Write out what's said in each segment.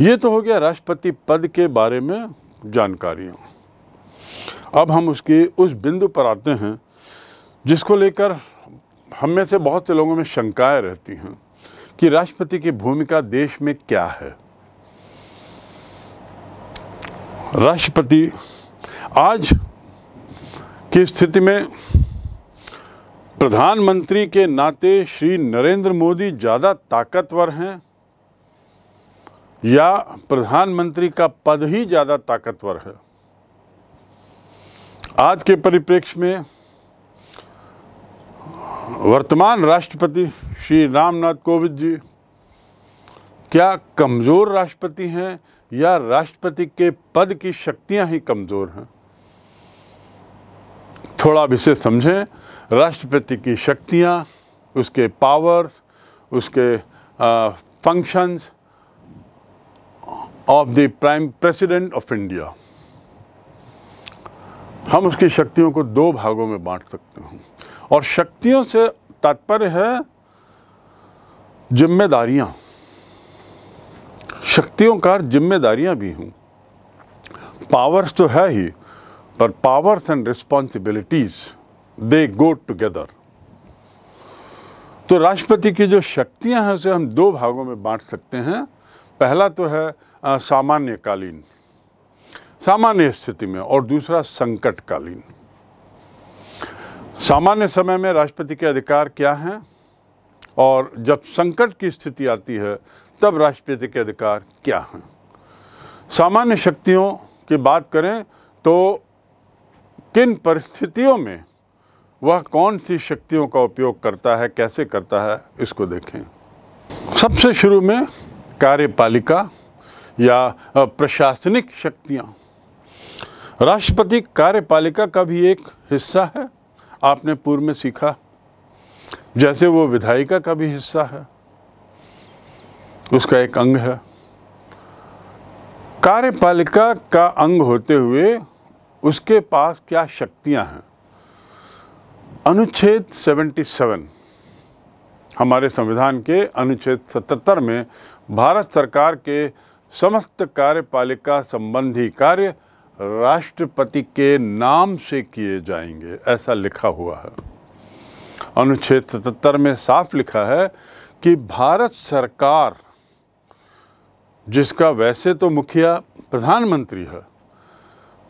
ये तो हो गया राष्ट्रपति पद के बारे में जानकारियाँ अब हम उसके उस बिंदु पर आते हैं जिसको लेकर हम में से बहुत से लोगों में शंकाएं रहती हैं कि राष्ट्रपति की भूमिका देश में क्या है राष्ट्रपति आज की स्थिति में प्रधानमंत्री के नाते श्री नरेंद्र मोदी ज़्यादा ताकतवर हैं या प्रधानमंत्री का पद ही ज़्यादा ताकतवर है आज के परिप्रेक्ष्य में वर्तमान राष्ट्रपति श्री रामनाथ कोविंद जी क्या कमज़ोर राष्ट्रपति हैं या राष्ट्रपति के पद की शक्तियां ही कमज़ोर हैं थोड़ा विषय समझें राष्ट्रपति की शक्तियां, उसके पावर्स उसके functions of the prime president of India हम उसकी शक्तियों को दो भागों में बांट सकते हैं और शक्तियों से तात्पर्य है जिम्मेदारियां शक्तियों का जिम्मेदारियां भी हूं पावर्स तो है ही पर powers and responsibilities they go together तो राष्ट्रपति की जो शक्तियां हैं उसे हम दो भागों में बांट सकते हैं पहला तो है सामान्यकालीन सामान्य स्थिति में और दूसरा संकटकालीन सामान्य समय में राष्ट्रपति के अधिकार क्या हैं और जब संकट की स्थिति आती है तब राष्ट्रपति के अधिकार क्या हैं सामान्य शक्तियों की बात करें तो किन परिस्थितियों में वह कौन सी शक्तियों का उपयोग करता है कैसे करता है इसको देखें सबसे शुरू में कार्यपालिका या प्रशासनिक शक्तियाँ राष्ट्रपति कार्यपालिका का भी एक हिस्सा है आपने पूर्व में सीखा जैसे वो विधायिका का भी हिस्सा है उसका एक अंग है कार्यपालिका का अंग होते हुए उसके पास क्या शक्तियां हैं अनुच्छेद 77 हमारे संविधान के अनुच्छेद 77 में भारत सरकार के समस्त कार्यपालिका संबंधी कार्य राष्ट्रपति के नाम से किए जाएंगे ऐसा लिखा हुआ है अनुच्छेद सतहत्तर में साफ लिखा है कि भारत सरकार जिसका वैसे तो मुखिया प्रधानमंत्री है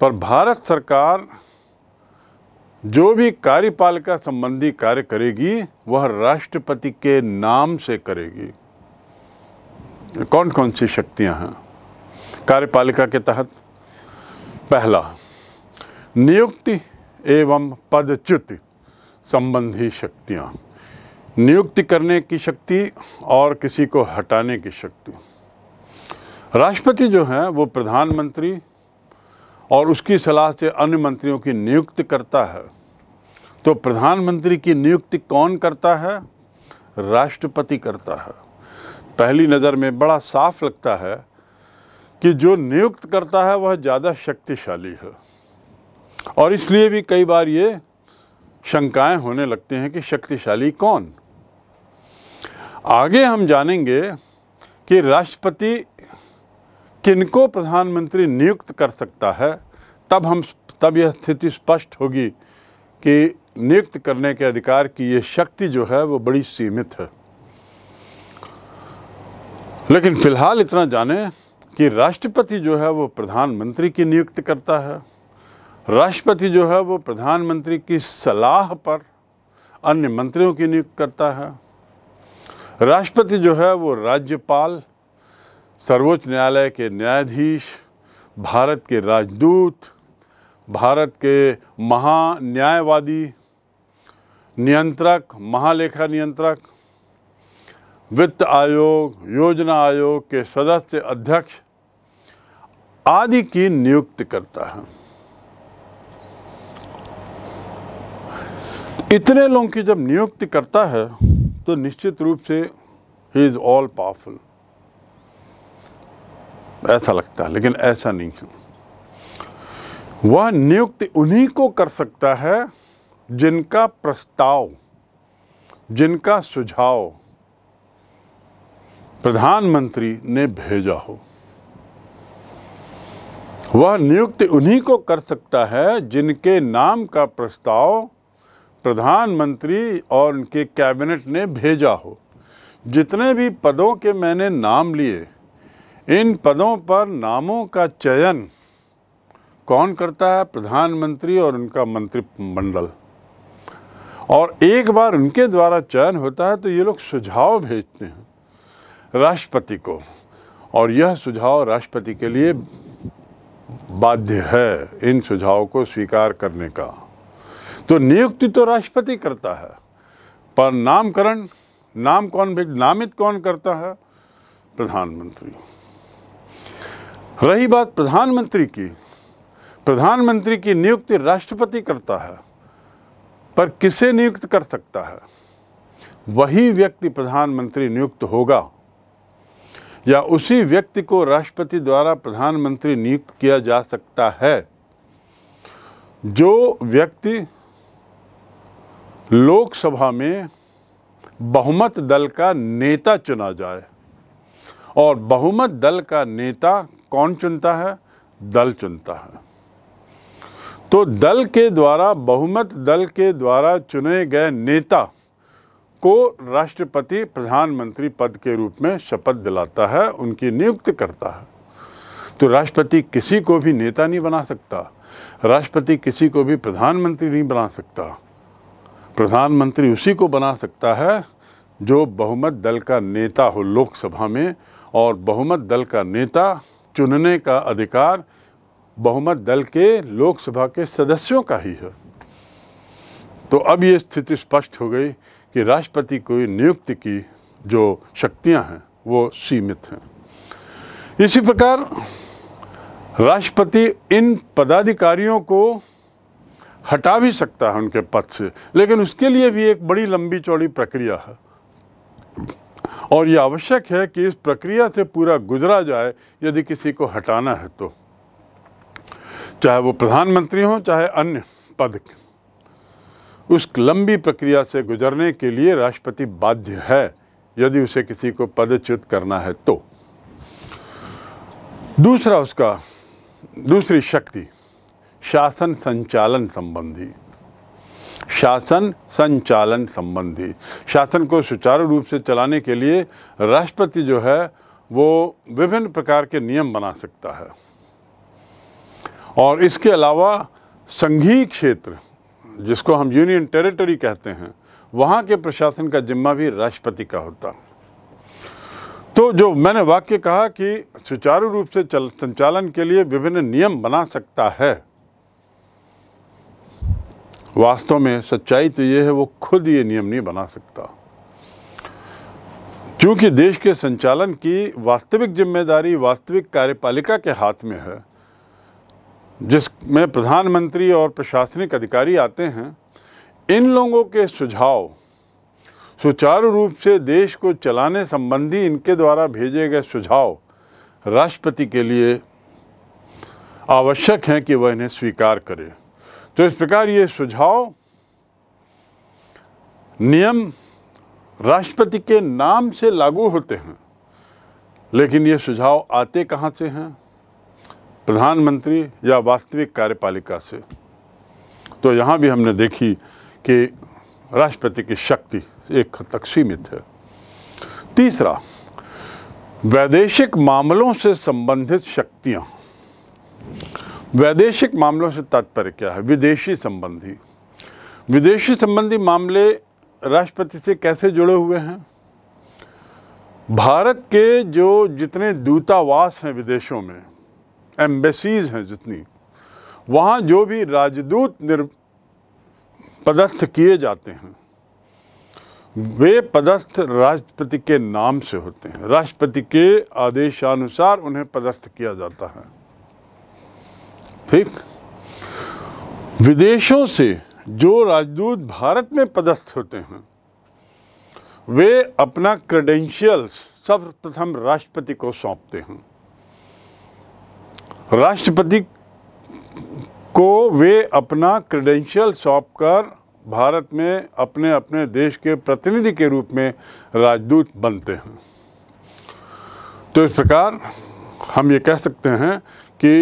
पर भारत सरकार जो भी कार्यपालिका संबंधी कार्य करेगी वह राष्ट्रपति के नाम से करेगी कौन कौन सी शक्तियां हैं कार्यपालिका के तहत पहला नियुक्ति एवं पदच्युति संबंधी शक्तियां नियुक्ति करने की शक्ति और किसी को हटाने की शक्ति राष्ट्रपति जो हैं वो प्रधानमंत्री और उसकी सलाह से अन्य मंत्रियों की नियुक्ति करता है तो प्रधानमंत्री की नियुक्ति कौन करता है राष्ट्रपति करता है पहली नज़र में बड़ा साफ लगता है कि जो नियुक्त करता है वह ज़्यादा शक्तिशाली है और इसलिए भी कई बार ये शंकाएं होने लगते हैं कि शक्तिशाली कौन आगे हम जानेंगे कि राष्ट्रपति किनको प्रधानमंत्री नियुक्त कर सकता है तब हम तब यह स्थिति स्पष्ट होगी कि नियुक्त करने के अधिकार की ये शक्ति जो है वो बड़ी सीमित है लेकिन फ़िलहाल इतना जाने कि राष्ट्रपति जो है वो प्रधानमंत्री की नियुक्ति करता है राष्ट्रपति जो है वो प्रधानमंत्री की सलाह पर अन्य मंत्रियों की नियुक्ति करता है राष्ट्रपति जो है वो राज्यपाल सर्वोच्च न्यायालय के न्यायाधीश भारत के राजदूत भारत के महान्यायवादी नियंत्रक महालेखा नियंत्रक वित्त आयोग योजना आयोग के सदस्य अध्यक्ष आदि की नियुक्ति करता है इतने लोगों की जब नियुक्ति करता है तो निश्चित रूप से ही इज़ ऑल पावरफुल ऐसा लगता है लेकिन ऐसा नहीं है वह नियुक्ति उन्हीं को कर सकता है जिनका प्रस्ताव जिनका सुझाव प्रधानमंत्री ने भेजा हो वह नियुक्ति उन्हीं को कर सकता है जिनके नाम का प्रस्ताव प्रधानमंत्री और उनके कैबिनेट ने भेजा हो जितने भी पदों के मैंने नाम लिए इन पदों पर नामों का चयन कौन करता है प्रधानमंत्री और उनका मंत्रिमंडल और एक बार उनके द्वारा चयन होता है तो ये लोग सुझाव भेजते हैं राष्ट्रपति को और यह सुझाव राष्ट्रपति के लिए बाध्य है इन सुझाव को स्वीकार करने का तो नियुक्ति तो राष्ट्रपति करता है पर नामकरण नाम कौन भी नामित कौन करता है प्रधानमंत्री रही बात प्रधानमंत्री की प्रधानमंत्री की नियुक्ति राष्ट्रपति करता है पर किसे नियुक्त कर सकता है वही व्यक्ति प्रधानमंत्री नियुक्त होगा या उसी व्यक्ति को राष्ट्रपति द्वारा प्रधानमंत्री नियुक्त किया जा सकता है जो व्यक्ति लोकसभा में बहुमत दल का नेता चुना जाए और बहुमत दल का नेता कौन चुनता है दल चुनता है तो दल के द्वारा बहुमत दल के द्वारा चुने गए नेता को राष्ट्रपति प्रधानमंत्री पद के रूप में शपथ दिलाता है उनकी नियुक्त करता है तो राष्ट्रपति किसी को भी नेता नहीं बना सकता राष्ट्रपति किसी को भी प्रधानमंत्री नहीं बना सकता प्रधानमंत्री उसी को बना सकता है जो बहुमत दल का नेता हो लोकसभा में और बहुमत दल का नेता चुनने का अधिकार बहुमत दल के लोकसभा के सदस्यों का ही है तो अब ये स्थिति स्पष्ट हो गई कि राष्ट्रपति की नियुक्ति की जो शक्तियां हैं वो सीमित हैं इसी प्रकार राष्ट्रपति इन पदाधिकारियों को हटा भी सकता है उनके पद से लेकिन उसके लिए भी एक बड़ी लंबी चौड़ी प्रक्रिया है और यह आवश्यक है कि इस प्रक्रिया से पूरा गुजरा जाए यदि किसी को हटाना है तो चाहे वो प्रधानमंत्री हों चाहे अन्य पद उस लंबी प्रक्रिया से गुजरने के लिए राष्ट्रपति बाध्य है यदि उसे किसी को पदच्युत करना है तो दूसरा उसका दूसरी शक्ति शासन संचालन संबंधी शासन संचालन संबंधी शासन को सुचारू रूप से चलाने के लिए राष्ट्रपति जो है वो विभिन्न प्रकार के नियम बना सकता है और इसके अलावा संघीय क्षेत्र जिसको हम यूनियन टेरिटरी कहते हैं वहाँ के प्रशासन का जिम्मा भी राष्ट्रपति का होता तो जो मैंने वाक्य कहा कि सुचारू रूप से चल संचालन के लिए विभिन्न नियम बना सकता है वास्तव में सच्चाई तो ये है वो खुद ये नियम नहीं बना सकता क्योंकि देश के संचालन की वास्तविक जिम्मेदारी वास्तविक कार्यपालिका के हाथ में है जिसमें प्रधानमंत्री और प्रशासनिक अधिकारी आते हैं इन लोगों के सुझाव सुचारू रूप से देश को चलाने संबंधी इनके द्वारा भेजे गए सुझाव राष्ट्रपति के लिए आवश्यक हैं कि वह इन्हें स्वीकार करे तो इस प्रकार ये सुझाव नियम राष्ट्रपति के नाम से लागू होते हैं लेकिन ये सुझाव आते कहाँ से हैं प्रधानमंत्री या वास्तविक कार्यपालिका से तो यहाँ भी हमने देखी कि राष्ट्रपति की शक्ति एक हद तक सीमित है तीसरा वैदेशिक मामलों से संबंधित शक्तियाँ वैदेशिक मामलों से तात्पर्य क्या है विदेशी संबंधी विदेशी संबंधी मामले राष्ट्रपति से कैसे जुड़े हुए हैं भारत के जो जितने दूतावास हैं विदेशों में एम्बेसीज़ हैं जितनी वहाँ जो भी राजदूत निर पदस्थ किए जाते हैं वे पदस्थ राष्ट्रपति के नाम से होते हैं राष्ट्रपति के आदेशानुसार उन्हें पदस्थ किया जाता है ठीक विदेशों से जो राजदूत भारत में पदस्थ होते हैं वे अपना क्रेडेंशियल्स सर्वप्रथम राष्ट्रपति को सौंपते हैं राष्ट्रपति को वे अपना क्रेडेंशियल सौंप कर भारत में अपने अपने देश के प्रतिनिधि के रूप में राजदूत बनते हैं तो इस प्रकार हम ये कह सकते हैं कि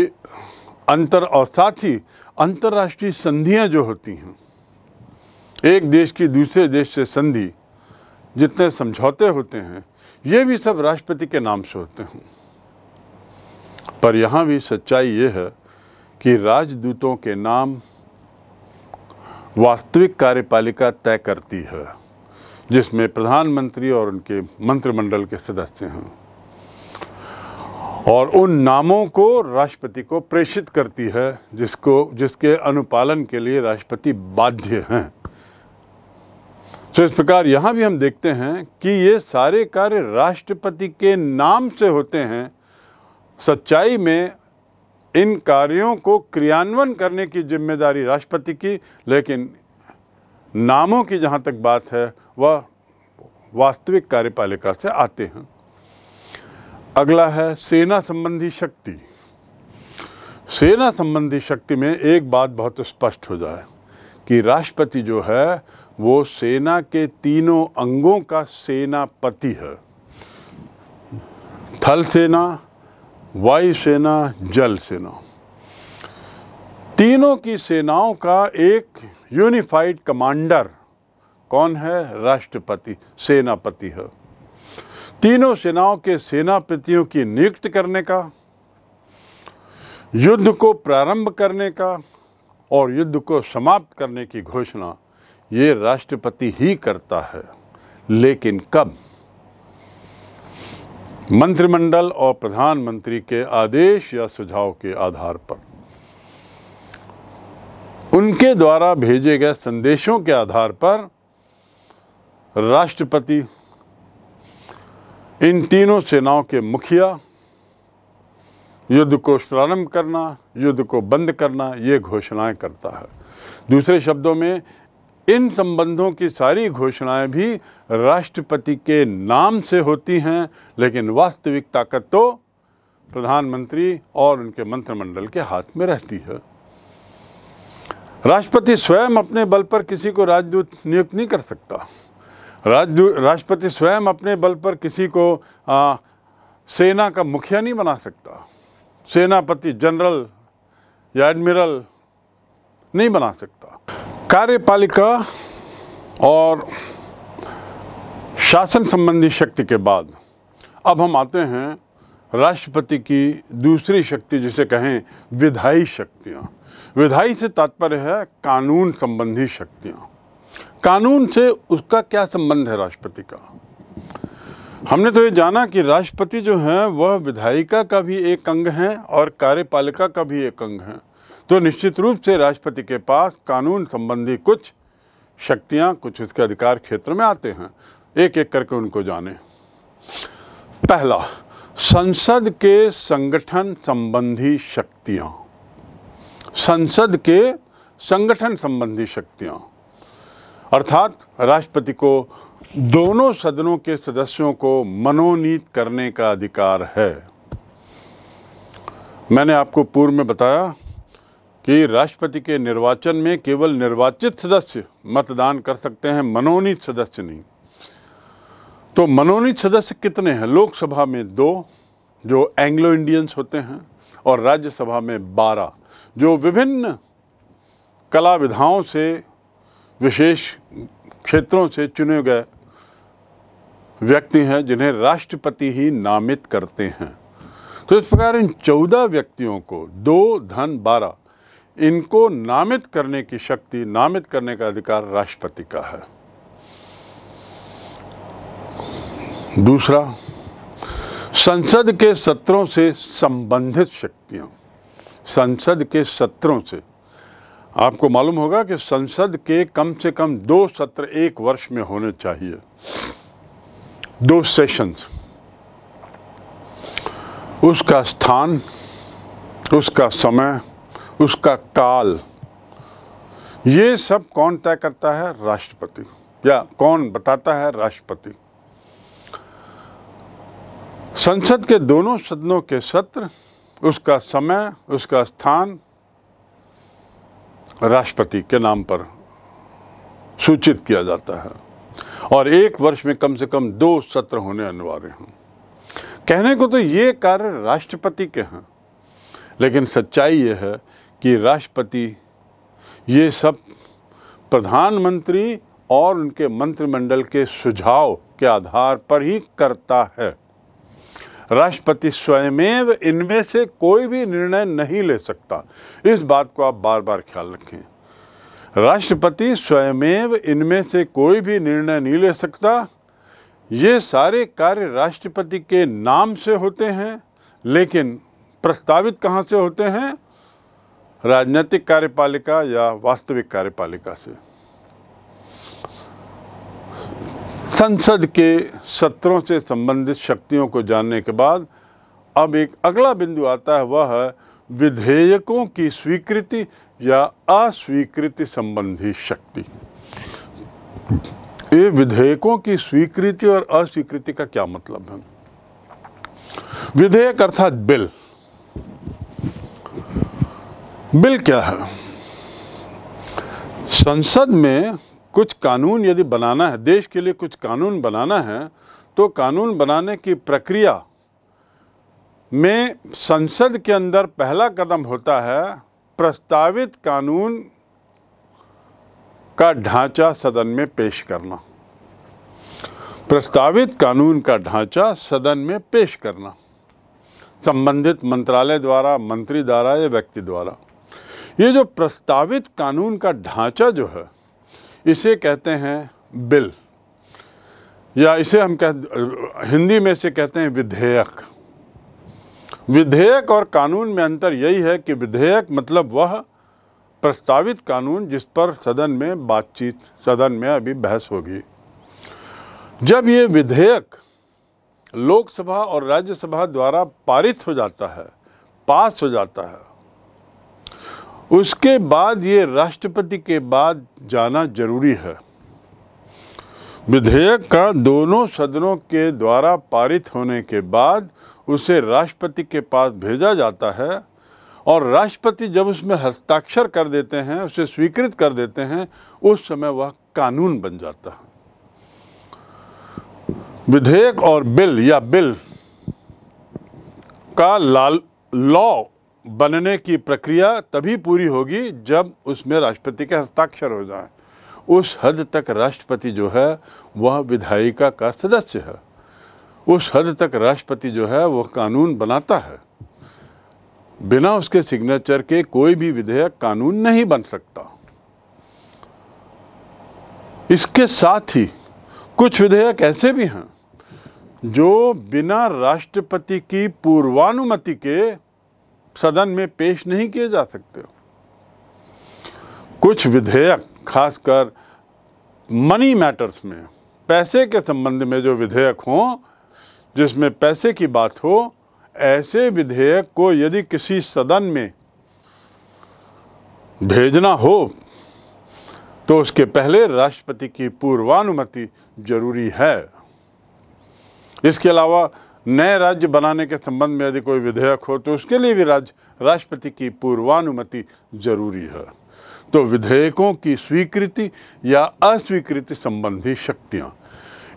अंतर और साथ ही अंतर्राष्ट्रीय संधियां जो होती हैं एक देश की दूसरे देश से संधि जितने समझौते होते हैं ये भी सब राष्ट्रपति के नाम से होते हैं पर यहाँ भी सच्चाई ये है कि राजदूतों के नाम वास्तविक कार्यपालिका तय करती है जिसमें प्रधानमंत्री और उनके मंत्रिमंडल के सदस्य हैं और उन नामों को राष्ट्रपति को प्रेषित करती है जिसको जिसके अनुपालन के लिए राष्ट्रपति बाध्य हैं तो इस प्रकार यहाँ भी हम देखते हैं कि ये सारे कार्य राष्ट्रपति के नाम से होते हैं सच्चाई में इन कार्यों को क्रियान्वयन करने की जिम्मेदारी राष्ट्रपति की लेकिन नामों की जहाँ तक बात है वह वास्तविक कार्यपालिका से आते हैं अगला है सेना संबंधी शक्ति सेना संबंधी शक्ति में एक बात बहुत स्पष्ट हो जाए कि राष्ट्रपति जो है वो सेना के तीनों अंगों का सेनापति है थल सेना वायुसेना जल सेना तीनों की सेनाओं का एक यूनिफाइड कमांडर कौन है राष्ट्रपति सेनापति है तीनों सेनाओं के सेनापतियों की नियुक्त करने का युद्ध को प्रारंभ करने का और युद्ध को समाप्त करने की घोषणा ये राष्ट्रपति ही करता है लेकिन कब मंत्रिमंडल और प्रधानमंत्री के आदेश या सुझाव के आधार पर उनके द्वारा भेजे गए संदेशों के आधार पर राष्ट्रपति इन तीनों सेनाओं के मुखिया युद्ध को प्रारंभ करना युद्ध को बंद करना ये घोषणाएं करता है दूसरे शब्दों में इन संबंधों की सारी घोषणाएं भी राष्ट्रपति के नाम से होती हैं लेकिन वास्तविक ताकत तो प्रधानमंत्री और उनके मंत्रिमंडल के हाथ में रहती है राष्ट्रपति स्वयं अपने बल पर किसी को राजदूत नियुक्त नहीं कर सकता राजदूत राष्ट्रपति स्वयं अपने बल पर किसी को आ, सेना का मुखिया नहीं बना सकता सेनापति जनरल या एडमिरल नहीं बना सकता कार्यपालिका और शासन संबंधी शक्ति के बाद अब हम आते हैं राष्ट्रपति की दूसरी शक्ति जिसे कहें विधायी शक्तियाँ विधायी से तात्पर्य है कानून संबंधी शक्तियाँ कानून से उसका क्या संबंध है राष्ट्रपति का हमने तो ये जाना कि राष्ट्रपति जो हैं वह विधायिका का भी एक अंग हैं और कार्यपालिका का भी एक अंग हैं तो निश्चित रूप से राष्ट्रपति के पास कानून संबंधी कुछ शक्तियां कुछ उसके अधिकार क्षेत्र में आते हैं एक एक करके उनको जाने पहला संसद के संगठन संबंधी शक्तियां संसद के संगठन संबंधी शक्तियां अर्थात राष्ट्रपति को दोनों सदनों के सदस्यों को मनोनीत करने का अधिकार है मैंने आपको पूर्व में बताया कि राष्ट्रपति के निर्वाचन में केवल निर्वाचित सदस्य मतदान कर सकते हैं मनोनीत सदस्य नहीं तो मनोनीत सदस्य कितने हैं लोकसभा में दो जो एंग्लो इंडियंस होते हैं और राज्यसभा में बारह जो विभिन्न कला विधाओं से विशेष क्षेत्रों से चुने गए व्यक्ति हैं जिन्हें राष्ट्रपति ही नामित करते हैं तो इस प्रकार इन चौदह व्यक्तियों को दो धन बारह इनको नामित करने की शक्ति नामित करने का अधिकार राष्ट्रपति का है दूसरा संसद के सत्रों से संबंधित शक्तियां संसद के सत्रों से आपको मालूम होगा कि संसद के कम से कम दो सत्र एक वर्ष में होने चाहिए दो सेशंस उसका स्थान उसका समय उसका काल ये सब कौन तय करता है राष्ट्रपति या कौन बताता है राष्ट्रपति संसद के दोनों सदनों के सत्र उसका समय उसका स्थान राष्ट्रपति के नाम पर सूचित किया जाता है और एक वर्ष में कम से कम दो सत्र होने अनिवार्य हैं कहने को तो ये कार्य राष्ट्रपति के हैं लेकिन सच्चाई ये है कि राष्ट्रपति ये सब प्रधानमंत्री और उनके मंत्रिमंडल के सुझाव के आधार पर ही करता है राष्ट्रपति स्वयमेव इनमें से कोई भी निर्णय नहीं ले सकता इस बात को आप बार बार ख्याल रखें राष्ट्रपति स्वयमेव इनमें से कोई भी निर्णय नहीं ले सकता ये सारे कार्य राष्ट्रपति के नाम से होते हैं लेकिन प्रस्तावित कहाँ से होते हैं राजनीतिक कार्यपालिका या वास्तविक कार्यपालिका से संसद के सत्रों से संबंधित शक्तियों को जानने के बाद अब एक अगला बिंदु आता है वह है विधेयकों की स्वीकृति या अस्वीकृति संबंधी शक्ति ये विधेयकों की स्वीकृति और अस्वीकृति का क्या मतलब है विधेयक अर्थात बिल बिल क्या है संसद में कुछ कानून यदि बनाना है देश के लिए कुछ कानून बनाना है तो कानून बनाने की प्रक्रिया में संसद के अंदर पहला कदम होता है प्रस्तावित कानून का ढांचा सदन में पेश करना प्रस्तावित कानून का ढांचा सदन में पेश करना संबंधित मंत्रालय द्वारा मंत्री द्वारा या व्यक्ति द्वारा ये जो प्रस्तावित कानून का ढांचा जो है इसे कहते हैं बिल या इसे हम कह हिंदी में से कहते हैं विधेयक विधेयक और कानून में अंतर यही है कि विधेयक मतलब वह प्रस्तावित कानून जिस पर सदन में बातचीत सदन में अभी बहस होगी जब ये विधेयक लोकसभा और राज्यसभा द्वारा पारित हो जाता है पास हो जाता है उसके बाद ये राष्ट्रपति के बाद जाना जरूरी है विधेयक का दोनों सदनों के द्वारा पारित होने के बाद उसे राष्ट्रपति के पास भेजा जाता है और राष्ट्रपति जब उसमें हस्ताक्षर कर देते हैं उसे स्वीकृत कर देते हैं उस समय वह कानून बन जाता है विधेयक और बिल या बिल का लाल लॉ बनने की प्रक्रिया तभी पूरी होगी जब उसमें राष्ट्रपति के हस्ताक्षर हो जाए उस हद तक राष्ट्रपति जो है वह विधायिका का सदस्य है उस हद तक राष्ट्रपति जो है वह कानून बनाता है बिना उसके सिग्नेचर के कोई भी विधेयक कानून नहीं बन सकता इसके साथ ही कुछ विधेयक ऐसे भी हैं जो बिना राष्ट्रपति की पूर्वानुमति के सदन में पेश नहीं किए जा सकते कुछ विधेयक खासकर मनी मैटर्स में पैसे के संबंध में जो विधेयक हों जिसमें पैसे की बात हो ऐसे विधेयक को यदि किसी सदन में भेजना हो तो उसके पहले राष्ट्रपति की पूर्वानुमति जरूरी है इसके अलावा नए राज्य बनाने के संबंध में यदि कोई विधेयक हो तो उसके लिए भी राज्य राष्ट्रपति की पूर्वानुमति जरूरी है तो विधेयकों की स्वीकृति या अस्वीकृति संबंधी शक्तियाँ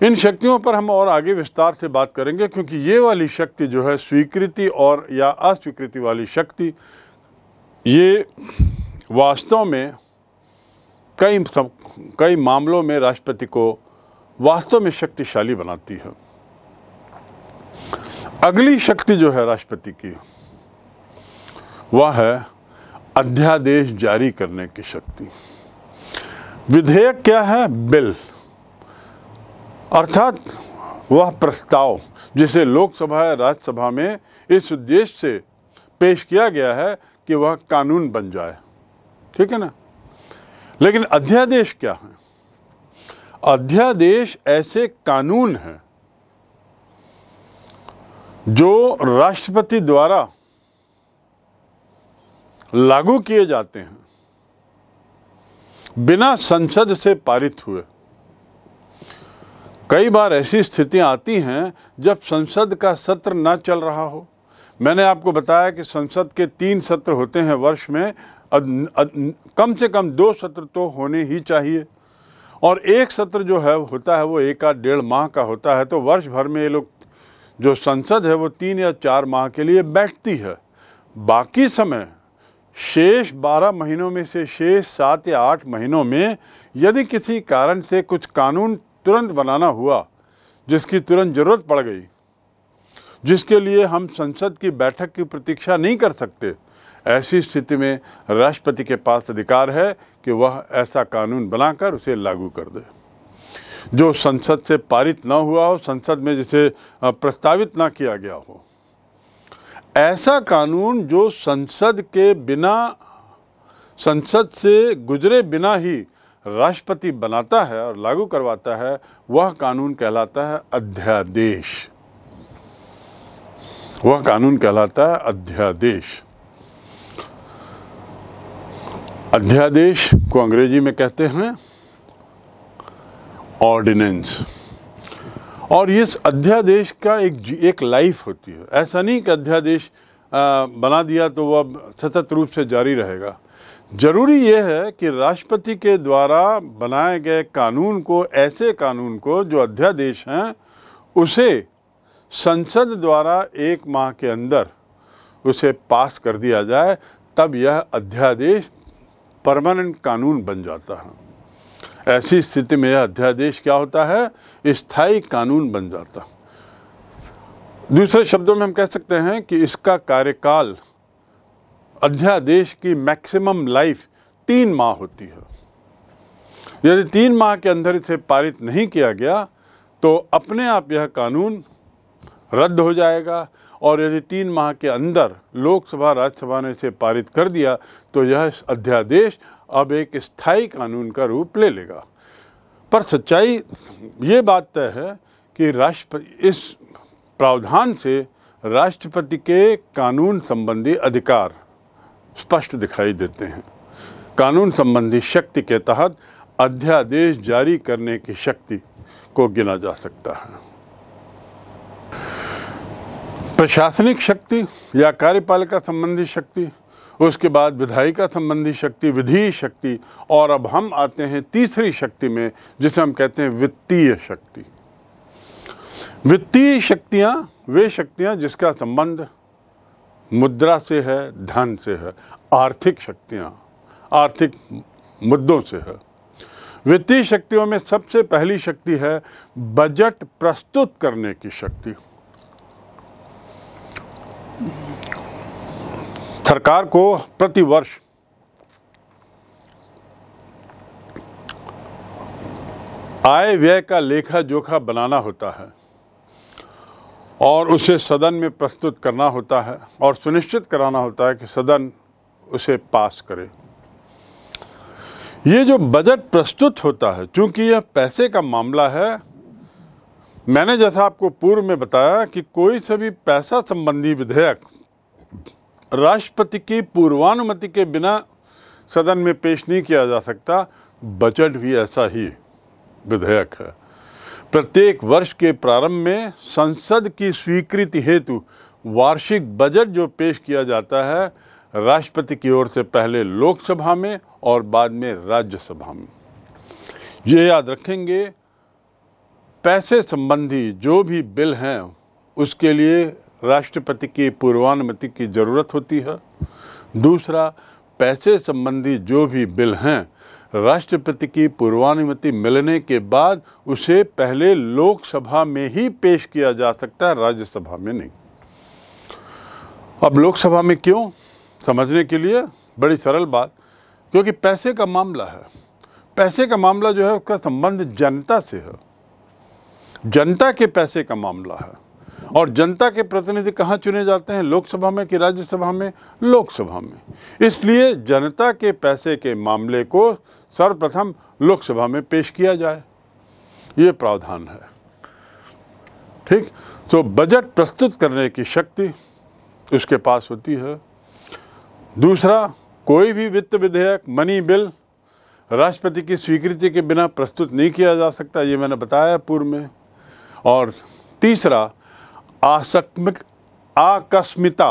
इन शक्तियों पर हम और आगे विस्तार से बात करेंगे क्योंकि ये वाली शक्ति जो है स्वीकृति और या अस्वीकृति वाली शक्ति ये वास्तव में कई सब कई मामलों में राष्ट्रपति को वास्तव में शक्तिशाली बनाती है अगली शक्ति जो है राष्ट्रपति की वह है अध्यादेश जारी करने की शक्ति विधेयक क्या है बिल अर्थात वह प्रस्ताव जिसे लोकसभा या राज्यसभा में इस उद्देश्य से पेश किया गया है कि वह कानून बन जाए ठीक है ना लेकिन अध्यादेश क्या है अध्यादेश ऐसे कानून हैं जो राष्ट्रपति द्वारा लागू किए जाते हैं बिना संसद से पारित हुए कई बार ऐसी स्थितियां आती हैं जब संसद का सत्र ना चल रहा हो मैंने आपको बताया कि संसद के तीन सत्र होते हैं वर्ष में अद, अद, कम से कम दो सत्र तो होने ही चाहिए और एक सत्र जो है होता है वो एक आध डेढ़ माह का होता है तो वर्ष भर में ये लोग जो संसद है वो तीन या चार माह के लिए बैठती है बाकी समय शेष बारह महीनों में से शेष सात या आठ महीनों में यदि किसी कारण से कुछ कानून तुरंत बनाना हुआ जिसकी तुरंत ज़रूरत पड़ गई जिसके लिए हम संसद की बैठक की प्रतीक्षा नहीं कर सकते ऐसी स्थिति में राष्ट्रपति के पास अधिकार है कि वह ऐसा कानून बनाकर उसे लागू कर दे जो संसद से पारित ना हुआ हो संसद में जिसे प्रस्तावित ना किया गया हो ऐसा कानून जो संसद के बिना संसद से गुजरे बिना ही राष्ट्रपति बनाता है और लागू करवाता है वह कानून कहलाता है अध्यादेश वह कानून कहलाता है अध्यादेश अध्यादेश को अंग्रेजी में कहते हैं ऑर्डिनेंस और इस अध्यादेश का एक एक लाइफ होती है ऐसा नहीं कि अध्यादेश बना दिया तो वह अब सतत रूप से जारी रहेगा ज़रूरी यह है कि राष्ट्रपति के द्वारा बनाए गए कानून को ऐसे कानून को जो अध्यादेश हैं उसे संसद द्वारा एक माह के अंदर उसे पास कर दिया जाए तब यह अध्यादेश परमानेंट कानून बन जाता है ऐसी स्थिति में यह अध्यादेश क्या होता है स्थायी कानून बन जाता दूसरे शब्दों में हम कह सकते हैं कि इसका कार्यकाल अध्यादेश की मैक्सिमम लाइफ तीन माह होती है यदि तीन माह के अंदर इसे पारित नहीं किया गया तो अपने आप यह कानून रद्द हो जाएगा और यदि तीन माह के अंदर लोकसभा राज्यसभा ने इसे पारित कर दिया तो यह अध्यादेश अब एक स्थायी कानून का रूप ले लेगा पर सच्चाई ये बात तय है कि राष्ट्रपति इस प्रावधान से राष्ट्रपति के कानून संबंधी अधिकार स्पष्ट दिखाई देते हैं कानून संबंधी शक्ति के तहत अध्यादेश जारी करने की शक्ति को गिना जा सकता है प्रशासनिक शक्ति या कार्यपालिका संबंधी शक्ति उसके बाद विधायिका संबंधी शक्ति विधि शक्ति और अब हम आते हैं तीसरी शक्ति में जिसे हम कहते हैं वित्तीय शक्ति वित्तीय शक्तियाँ वे शक्तियाँ जिसका संबंध मुद्रा से है धन से है आर्थिक शक्तियाँ आर्थिक मुद्दों से है वित्तीय शक्तियों में सबसे पहली शक्ति है बजट प्रस्तुत करने की शक्ति सरकार को प्रतिवर्ष आय व्यय का लेखा जोखा बनाना होता है और उसे सदन में प्रस्तुत करना होता है और सुनिश्चित कराना होता है कि सदन उसे पास करे ये जो बजट प्रस्तुत होता है चूंकि यह पैसे का मामला है मैंने जैसा आपको पूर्व में बताया कि कोई सभी पैसा संबंधी विधेयक राष्ट्रपति की पूर्वानुमति के बिना सदन में पेश नहीं किया जा सकता बजट भी ऐसा ही विधेयक है प्रत्येक वर्ष के प्रारंभ में संसद की स्वीकृति हेतु वार्षिक बजट जो पेश किया जाता है राष्ट्रपति की ओर से पहले लोकसभा में और बाद में राज्यसभा में ये याद रखेंगे पैसे संबंधी जो भी बिल हैं उसके लिए राष्ट्रपति की पूर्वानुमति की ज़रूरत होती है दूसरा पैसे संबंधी जो भी बिल हैं राष्ट्रपति की पूर्वानुमति मिलने के बाद उसे पहले लोकसभा में ही पेश किया जा सकता है राज्यसभा में नहीं अब लोकसभा में क्यों समझने के लिए बड़ी सरल बात क्योंकि पैसे का मामला है पैसे का मामला जो है उसका संबंध जनता से है जनता के पैसे का मामला है और जनता के प्रतिनिधि कहाँ चुने जाते हैं लोकसभा में कि राज्यसभा में लोकसभा में इसलिए जनता के पैसे के मामले को सर्वप्रथम लोकसभा में पेश किया जाए ये प्रावधान है ठीक तो बजट प्रस्तुत करने की शक्ति उसके पास होती है दूसरा कोई भी वित्त विधेयक मनी बिल राष्ट्रपति की स्वीकृति के बिना प्रस्तुत नहीं किया जा सकता ये मैंने बताया पूर्व में और तीसरा आसक्मिक आकस्मिता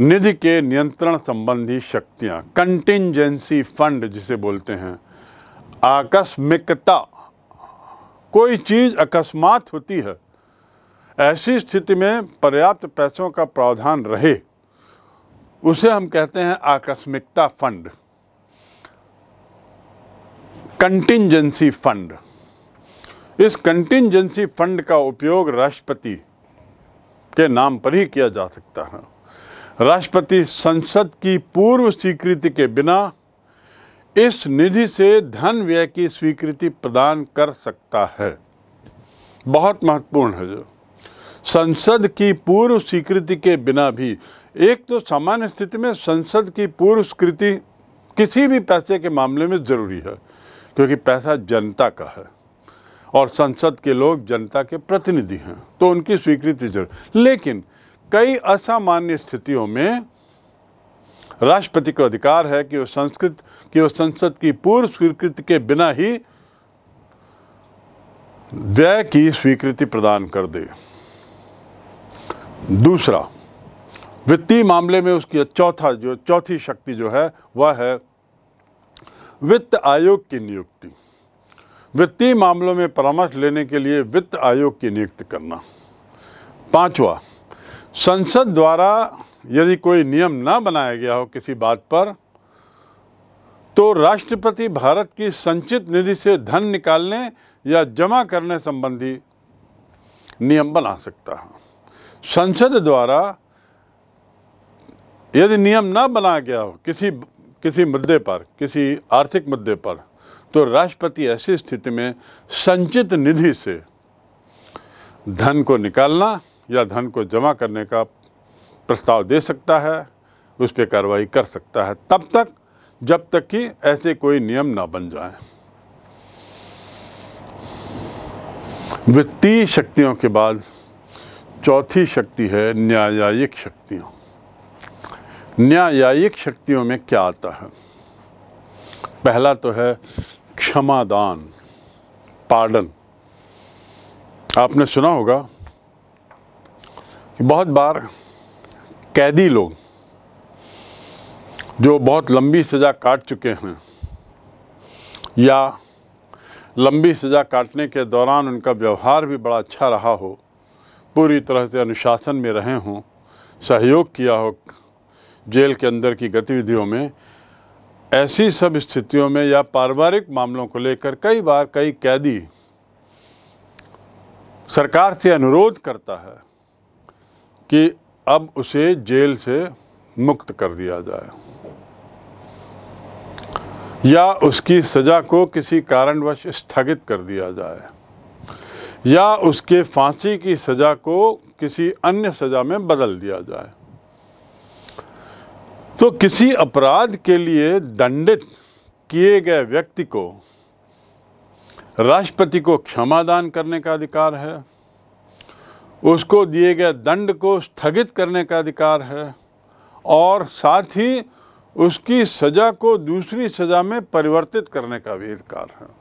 निधि के नियंत्रण संबंधी शक्तियां कंटिंजेंसी फंड जिसे बोलते हैं आकस्मिकता कोई चीज़ अकस्मात होती है ऐसी स्थिति में पर्याप्त पैसों का प्रावधान रहे उसे हम कहते हैं आकस्मिकता फंड कंटिंजेंसी फंड इस कंटिजेंसी फंड का उपयोग राष्ट्रपति के नाम पर ही किया जा सकता है राष्ट्रपति संसद की पूर्व स्वीकृति के बिना इस निधि से धन व्यय की स्वीकृति प्रदान कर सकता है बहुत महत्वपूर्ण है जो संसद की पूर्व स्वीकृति के बिना भी एक तो सामान्य स्थिति में संसद की पूर्व स्वीकृति किसी भी पैसे के मामले में ज़रूरी है क्योंकि पैसा जनता का है और संसद के लोग जनता के प्रतिनिधि हैं तो उनकी स्वीकृति जरूर लेकिन कई असामान्य स्थितियों में राष्ट्रपति को अधिकार है कि वो संस्कृत कि वो संसद की पूर्व स्वीकृति के बिना ही व्यय की स्वीकृति प्रदान कर दे दूसरा वित्तीय मामले में उसकी चौथा जो चौथी शक्ति जो है वह है वित्त आयोग की नियुक्ति वित्तीय मामलों में परामर्श लेने के लिए वित्त आयोग की नियुक्ति करना पांचवा संसद द्वारा यदि कोई नियम ना बनाया गया हो किसी बात पर तो राष्ट्रपति भारत की संचित निधि से धन निकालने या जमा करने संबंधी नियम बना सकता है संसद द्वारा यदि नियम ना बनाया गया हो किसी किसी मुद्दे पर किसी आर्थिक मुद्दे पर तो राष्ट्रपति ऐसी स्थिति में संचित निधि से धन को निकालना या धन को जमा करने का प्रस्ताव दे सकता है उस पर कार्रवाई कर सकता है तब तक जब तक कि ऐसे कोई नियम ना बन जाए वित्तीय शक्तियों के बाद चौथी शक्ति है न्यायायिक शक्तियों न्यायायिक शक्तियों में क्या आता है पहला तो है क्षमादान पार्डन आपने सुना होगा कि बहुत बार कैदी लोग जो बहुत लंबी सज़ा काट चुके हैं या लंबी सज़ा काटने के दौरान उनका व्यवहार भी बड़ा अच्छा रहा हो पूरी तरह से अनुशासन में रहे हों सहयोग किया हो जेल के अंदर की गतिविधियों में ऐसी सब स्थितियों में या पारिवारिक मामलों को लेकर कई बार कई कैदी सरकार से अनुरोध करता है कि अब उसे जेल से मुक्त कर दिया जाए या उसकी सज़ा को किसी कारणवश स्थगित कर दिया जाए या उसके फांसी की सज़ा को किसी अन्य सज़ा में बदल दिया जाए तो किसी अपराध के लिए दंडित किए गए व्यक्ति को राष्ट्रपति को क्षमादान करने का अधिकार है उसको दिए गए दंड को स्थगित करने का अधिकार है और साथ ही उसकी सज़ा को दूसरी सज़ा में परिवर्तित करने का भी अधिकार है